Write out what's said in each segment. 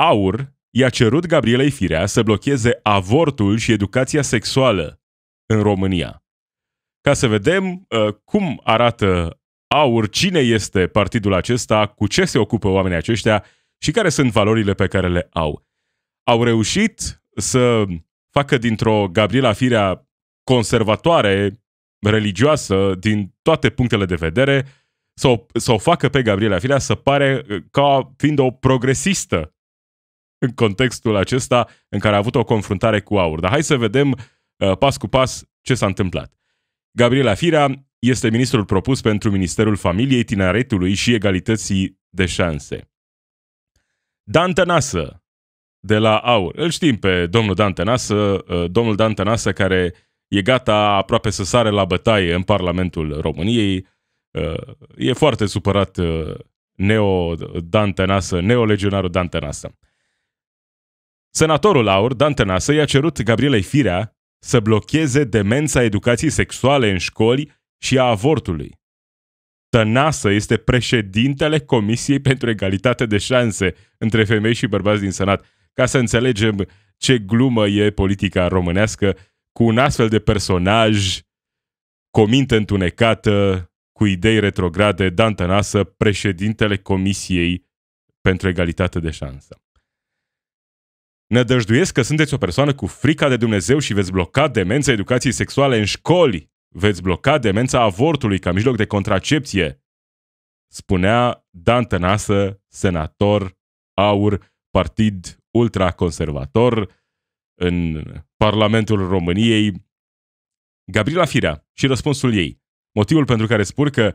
Aur i-a cerut Gabrielei Firea să blocheze avortul și educația sexuală în România. Ca să vedem uh, cum arată Aur, cine este partidul acesta, cu ce se ocupă oamenii aceștia și care sunt valorile pe care le au. Au reușit să facă dintr-o Gabriela Firea conservatoare, religioasă, din toate punctele de vedere, să o, să o facă pe Gabriela Firea să pare uh, ca fiind o progresistă în contextul acesta în care a avut o confruntare cu aur. Dar hai să vedem uh, pas cu pas ce s-a întâmplat. Gabriela Firea este ministrul propus pentru Ministerul Familiei, Tineretului și Egalității de Șanse. Dan Tănasă, de la AUR. Îl știm pe domnul Dan Tănasă, uh, domnul Dan Tănasă care e gata aproape să sare la bătaie în Parlamentul României. Uh, e foarte supărat neo Dan Tănasă, neolegionarul Dan Tănasă. Senatorul Aur, Dan Tănasă, i-a cerut Gabrielei Firea să blocheze demența educației sexuale în școli și a avortului. Tănasă este președintele Comisiei pentru Egalitate de Șanse între femei și bărbați din Senat. Ca să înțelegem ce glumă e politica românească cu un astfel de personaj, cominte întunecată, cu idei retrograde, Dan Tănasă, președintele Comisiei pentru Egalitate de Șanse. Nădăjduiesc că sunteți o persoană cu frica de Dumnezeu și veți bloca demența educației sexuale în școli. Veți bloca demența avortului ca mijloc de contracepție. Spunea Dan Tănasă, senator, aur, partid ultraconservator în Parlamentul României. Gabriela Firea și răspunsul ei. Motivul pentru care spun că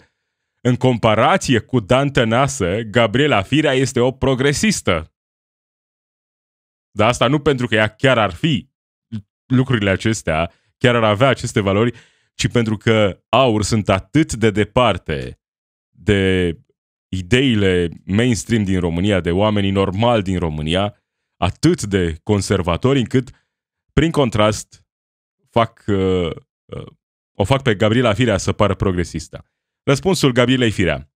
în comparație cu Dan Tănasă, Gabriela Firea este o progresistă. Dar asta nu pentru că ea chiar ar fi lucrurile acestea, chiar ar avea aceste valori, ci pentru că aur sunt atât de departe de ideile mainstream din România, de oamenii normali din România, atât de conservatori încât, prin contrast, fac, uh, uh, o fac pe Gabriela Firea să pară progresista. Răspunsul Gabrielei Firea.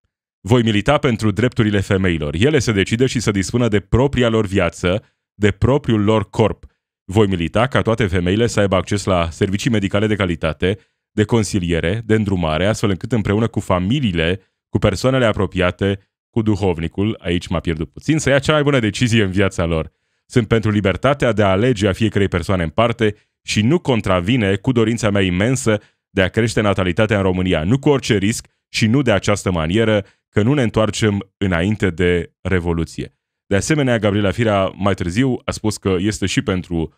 Voi milita pentru drepturile femeilor. Ele se decide și să dispună de propria lor viață, de propriul lor corp. Voi milita ca toate femeile să aibă acces la servicii medicale de calitate, de consiliere, de îndrumare, astfel încât împreună cu familiile, cu persoanele apropiate, cu duhovnicul, aici m-a pierdut puțin, să ia cea mai bună decizie în viața lor. Sunt pentru libertatea de a alege a fiecărei persoane în parte și nu contravine cu dorința mea imensă de a crește natalitatea în România, nu cu orice risc și nu de această manieră, că nu ne întoarcem înainte de Revoluție. De asemenea, Gabriela Firea mai târziu a spus că este și pentru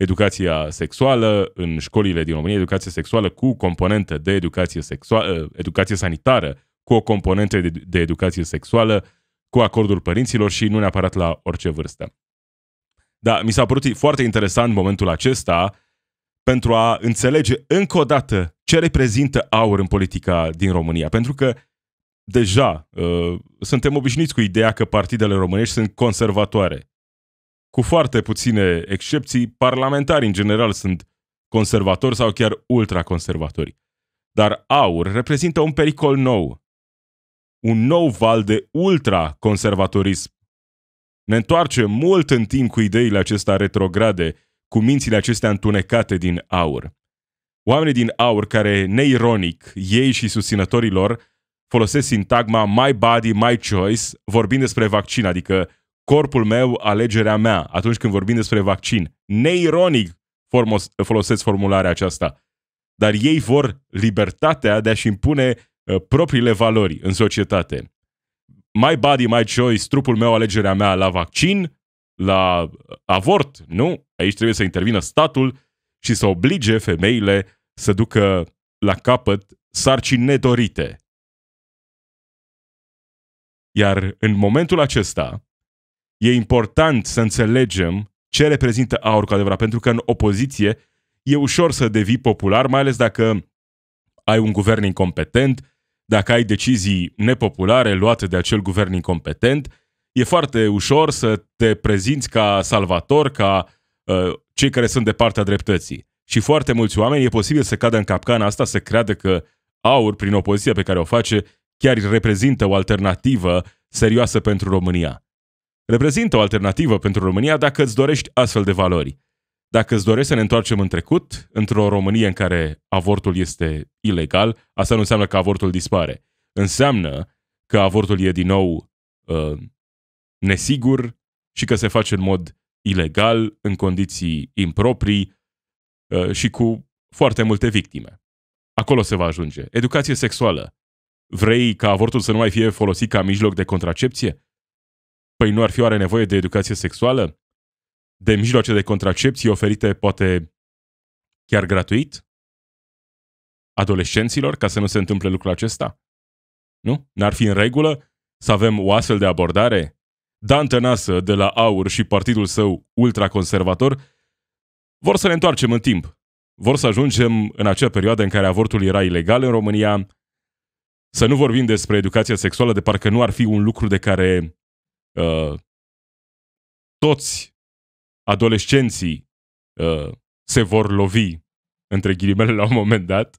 educația sexuală în școlile din România, educație sexuală cu componentă de educație sexuală, eh, educație sanitară, cu o componentă de, de educație sexuală, cu acordul părinților și nu neapărat la orice vârstă. Da, mi s-a părut foarte interesant momentul acesta pentru a înțelege încă o dată ce reprezintă aur în politica din România, pentru că deja uh, suntem obișnuiți cu ideea că partidele românești sunt conservatoare. Cu foarte puține excepții, parlamentarii în general sunt conservatori sau chiar ultraconservatori. Dar AUR reprezintă un pericol nou. Un nou val de ultraconservatorism. Ne întoarcem mult în timp cu ideile acestea retrograde, cu mințile acestea întunecate din AUR. Oamenii din AUR care, neironic, ei și susținătorii lor, folosesc sintagma my body, my choice, vorbind despre vaccin, adică corpul meu, alegerea mea, atunci când vorbim despre vaccin. Neironic formos, folosesc formularea aceasta. Dar ei vor libertatea de a-și impune uh, propriile valori în societate. My body, my choice, trupul meu, alegerea mea la vaccin, la uh, avort, nu? Aici trebuie să intervină statul și să oblige femeile să ducă la capăt sarcini nedorite. Iar în momentul acesta e important să înțelegem ce reprezintă aur cu adevărat, pentru că în opoziție e ușor să devii popular, mai ales dacă ai un guvern incompetent, dacă ai decizii nepopulare luate de acel guvern incompetent, e foarte ușor să te prezinți ca salvator, ca uh, cei care sunt de partea dreptății. Și foarte mulți oameni e posibil să cadă în capcana asta, să creadă că aur, prin opoziția pe care o face, chiar reprezintă o alternativă serioasă pentru România. Reprezintă o alternativă pentru România dacă îți dorești astfel de valori. Dacă îți dorești să ne întoarcem în trecut, într-o Românie în care avortul este ilegal, asta nu înseamnă că avortul dispare. Înseamnă că avortul e din nou uh, nesigur și că se face în mod ilegal, în condiții improprii uh, și cu foarte multe victime. Acolo se va ajunge. Educație sexuală. Vrei ca avortul să nu mai fie folosit ca mijloc de contracepție? Păi nu ar fi oare nevoie de educație sexuală? De mijloace de contracepție oferite poate chiar gratuit? Adolescenților ca să nu se întâmple lucrul acesta? Nu? N-ar fi în regulă să avem o astfel de abordare? Dan Tănasă de la AUR și partidul său ultraconservator vor să ne întoarcem în timp. Vor să ajungem în acea perioadă în care avortul era ilegal în România, să nu vorbim despre educația sexuală, de parcă nu ar fi un lucru de care uh, toți adolescenții uh, se vor lovi, între ghilimele, la un moment dat.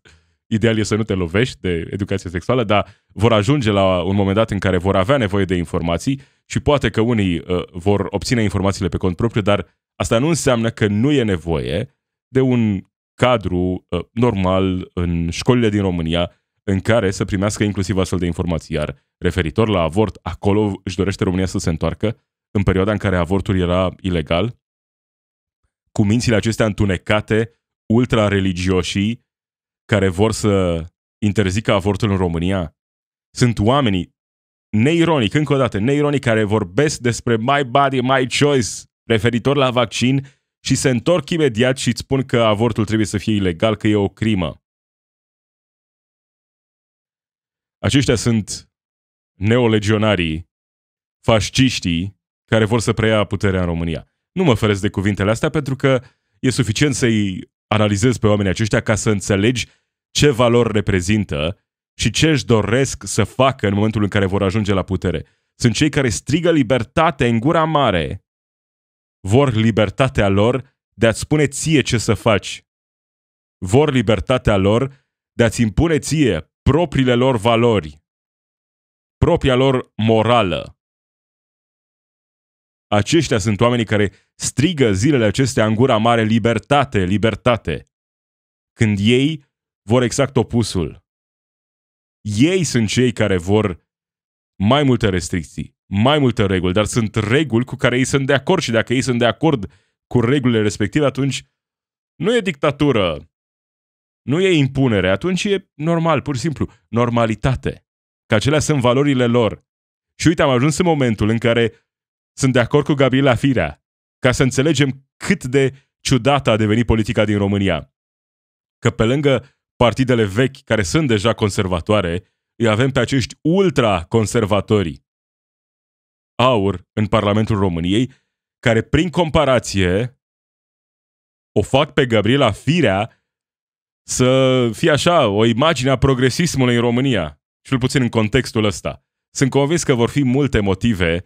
Ideal e să nu te lovești de educație sexuală, dar vor ajunge la un moment dat în care vor avea nevoie de informații și poate că unii uh, vor obține informațiile pe cont propriu, dar asta nu înseamnă că nu e nevoie de un cadru uh, normal în școlile din România în care să primească inclusiv astfel de informații. Iar referitor la avort, acolo își dorește România să se întoarcă în perioada în care avortul era ilegal, cu mințile acestea întunecate, ultra-religioșii, care vor să interzică avortul în România. Sunt oamenii, neironic, încă o dată, neironic, care vorbesc despre my body, my choice, referitor la vaccin, și se întorc imediat și îți spun că avortul trebuie să fie ilegal, că e o crimă. Aceștia sunt neolegionarii, fasciștii, care vor să preia puterea în România. Nu mă feresc de cuvintele astea pentru că e suficient să-i analizezi pe oamenii aceștia ca să înțelegi ce valori reprezintă și ce își doresc să facă în momentul în care vor ajunge la putere. Sunt cei care strigă libertate în gura mare. Vor libertatea lor de a-ți spune ție ce să faci. Vor libertatea lor de a-ți impune ție propriile lor valori, propria lor morală. Aceștia sunt oamenii care strigă zilele acestea în gura mare libertate, libertate, când ei vor exact opusul. Ei sunt cei care vor mai multe restricții, mai multe reguli, dar sunt reguli cu care ei sunt de acord și dacă ei sunt de acord cu regulile respective, atunci nu e dictatură, nu e impunere, atunci e normal, pur și simplu, normalitate. Că acelea sunt valorile lor. Și uite, am ajuns în momentul în care sunt de acord cu Gabriela Firea, ca să înțelegem cât de ciudată a devenit politica din România. Că pe lângă partidele vechi, care sunt deja conservatoare, îi avem pe acești ultraconservatori aur în Parlamentul României, care prin comparație o fac pe Gabriela Firea să fie așa o imagine a progresismului în România, cel puțin în contextul ăsta. Sunt convins că vor fi multe motive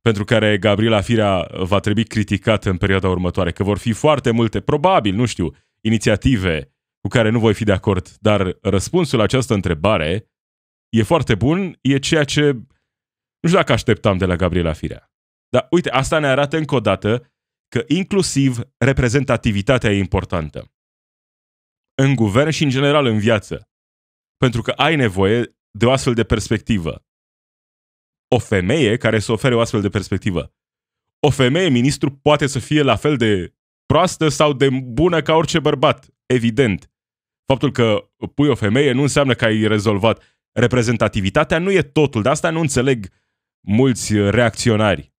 pentru care Gabriela Firea va trebui criticată în perioada următoare, că vor fi foarte multe, probabil, nu știu, inițiative cu care nu voi fi de acord, dar răspunsul la această întrebare e foarte bun, e ceea ce nu știu dacă așteptam de la Gabriela Firea. Dar uite, asta ne arată încă o dată că inclusiv reprezentativitatea e importantă în guvern și în general în viață. Pentru că ai nevoie de o astfel de perspectivă. O femeie care să ofere o astfel de perspectivă. O femeie ministru poate să fie la fel de proastă sau de bună ca orice bărbat, evident. Faptul că pui o femeie nu înseamnă că ai rezolvat. Reprezentativitatea nu e totul, de asta nu înțeleg mulți reacționari.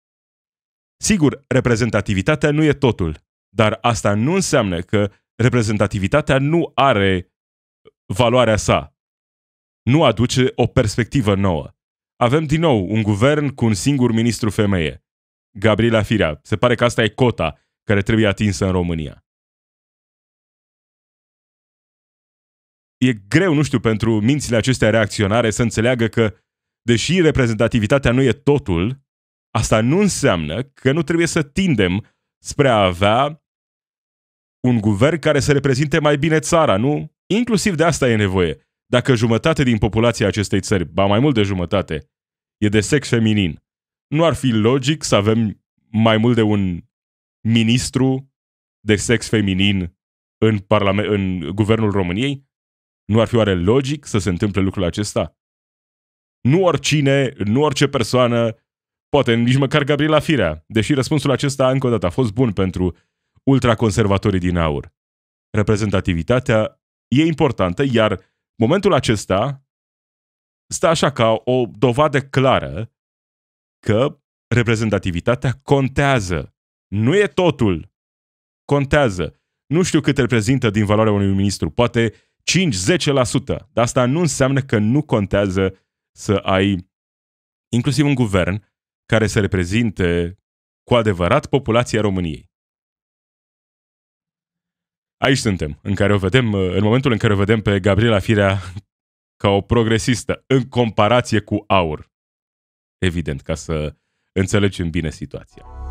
Sigur, reprezentativitatea nu e totul, dar asta nu înseamnă că reprezentativitatea nu are valoarea sa. Nu aduce o perspectivă nouă. Avem din nou un guvern cu un singur ministru femeie, Gabriela Firea. Se pare că asta e cota care trebuie atinsă în România. E greu, nu știu, pentru mințile acestea reacționare să înțeleagă că, deși reprezentativitatea nu e totul, asta nu înseamnă că nu trebuie să tindem spre a avea un guvern care să reprezinte mai bine țara, nu? Inclusiv de asta e nevoie. Dacă jumătate din populația acestei țări, ba mai mult de jumătate, e de sex feminin, nu ar fi logic să avem mai mult de un ministru de sex feminin în, parlament, în guvernul României? Nu ar fi oare logic să se întâmple lucrul acesta? Nu oricine, nu orice persoană, poate nici măcar Gabriela Firea, deși răspunsul acesta încă o dată a fost bun pentru ultraconservatorii din aur. Reprezentativitatea e importantă, iar momentul acesta stă așa ca o dovadă clară că reprezentativitatea contează. Nu e totul. Contează. Nu știu cât reprezintă din valoarea unui ministru, poate 5-10%. Dar asta nu înseamnă că nu contează să ai inclusiv un guvern care să reprezinte cu adevărat populația României aici suntem, în care o vedem, uh, în momentul în care o vedem pe Gabriela Firea ca o progresistă, în comparație cu aur. Evident, ca să înțelegem bine situația.